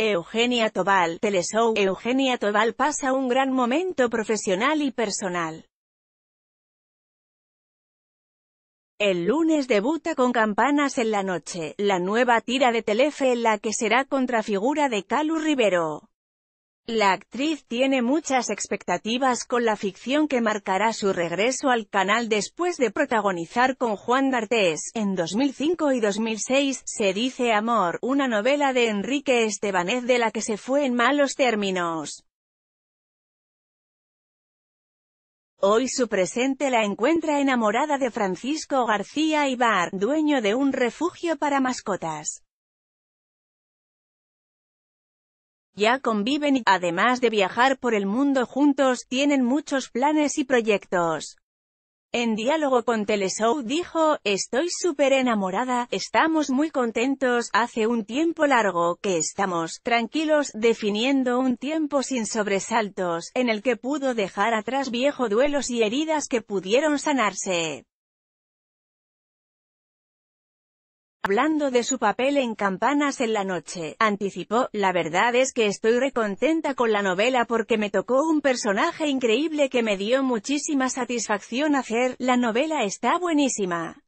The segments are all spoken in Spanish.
Eugenia Tobal, Teleshow Eugenia Tobal pasa un gran momento profesional y personal. El lunes debuta con Campanas en la noche, la nueva tira de Telefe en la que será contrafigura de Calu Rivero. La actriz tiene muchas expectativas con la ficción que marcará su regreso al canal después de protagonizar con Juan D'Artés, en 2005 y 2006, Se dice Amor, una novela de Enrique Estebanez de la que se fue en malos términos. Hoy su presente la encuentra enamorada de Francisco García Ibar, dueño de un refugio para mascotas. Ya conviven y, además de viajar por el mundo juntos, tienen muchos planes y proyectos. En diálogo con Teleshow dijo, estoy súper enamorada, estamos muy contentos, hace un tiempo largo que estamos, tranquilos, definiendo un tiempo sin sobresaltos, en el que pudo dejar atrás viejo duelos y heridas que pudieron sanarse. Hablando de su papel en Campanas en la noche, anticipó, la verdad es que estoy recontenta con la novela porque me tocó un personaje increíble que me dio muchísima satisfacción hacer, la novela está buenísima.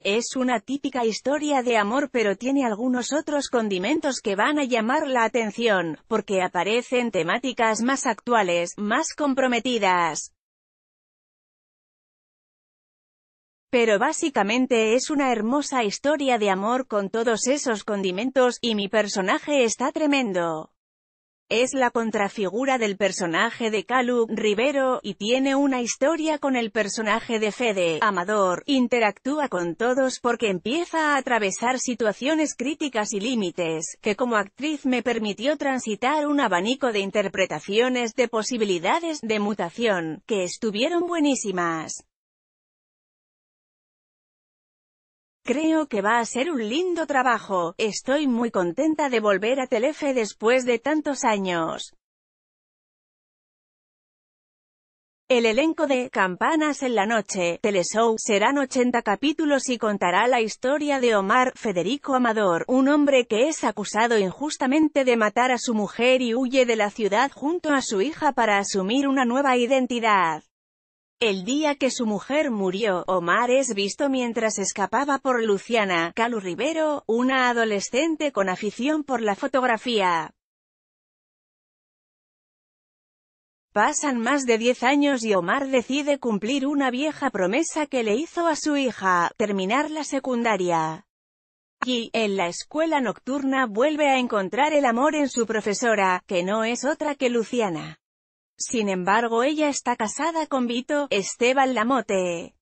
Es una típica historia de amor pero tiene algunos otros condimentos que van a llamar la atención, porque aparecen temáticas más actuales, más comprometidas. Pero básicamente es una hermosa historia de amor con todos esos condimentos, y mi personaje está tremendo. Es la contrafigura del personaje de Calu, Rivero, y tiene una historia con el personaje de Fede, Amador, interactúa con todos porque empieza a atravesar situaciones críticas y límites, que como actriz me permitió transitar un abanico de interpretaciones de posibilidades de mutación, que estuvieron buenísimas. Creo que va a ser un lindo trabajo, estoy muy contenta de volver a Telefe después de tantos años. El elenco de Campanas en la Noche, Teleshow, serán 80 capítulos y contará la historia de Omar Federico Amador, un hombre que es acusado injustamente de matar a su mujer y huye de la ciudad junto a su hija para asumir una nueva identidad. El día que su mujer murió, Omar es visto mientras escapaba por Luciana, Calu Rivero, una adolescente con afición por la fotografía. Pasan más de 10 años y Omar decide cumplir una vieja promesa que le hizo a su hija, terminar la secundaria. Y en la escuela nocturna vuelve a encontrar el amor en su profesora, que no es otra que Luciana. Sin embargo ella está casada con Vito, Esteban Lamote.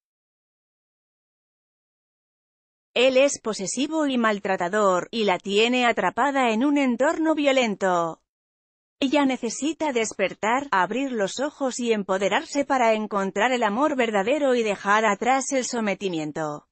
Él es posesivo y maltratador, y la tiene atrapada en un entorno violento. Ella necesita despertar, abrir los ojos y empoderarse para encontrar el amor verdadero y dejar atrás el sometimiento.